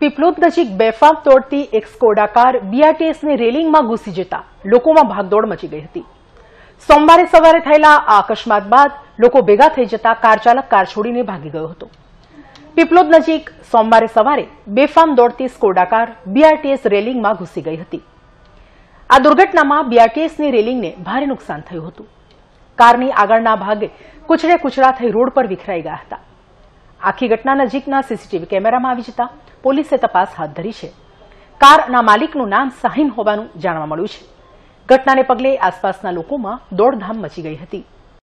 પીપલોદ નજીક બેફામ તોડતી એક સ્કોડા કાર બીઆરટીએસની રેલિંગમાં ઘૂસી જતા લોકોમાં ભાગદોડ મચી ગઈ હતી સોમવારે સવારે થયેલા આ અકસ્માત બાદ લોકો ભેગા થઈ જતા કાર ચાલક કાર છોડીને ભાગી ગયો હતો પીપલોદ નજીક સોમવારે સવારે બેફામ દોડતી સ્કોડા કાર બીઆરટીએસ રેલિંગમાં ઘૂસી ગઈ હતી આ દુર્ઘટનામાં બીઆરટીએસની રેલિંગને ભારે નુકસાન થયું હતું કારની આગળના ભાગે કુચડે કુચરા થઈ રોડ પર વિખરાઈ ગયા હતા આખી ઘટના નજીકના સીસીટીવી કેમેરામાં આવી જતા પોલીસે તપાસ હાથ ધરી છે કારના માલિકનું નામ સાહીન હોવાનું જાણવા મળ્યું છે ઘટનાને પગલે આસપાસના લોકોમાં દોડધામ મચી ગઈ હતી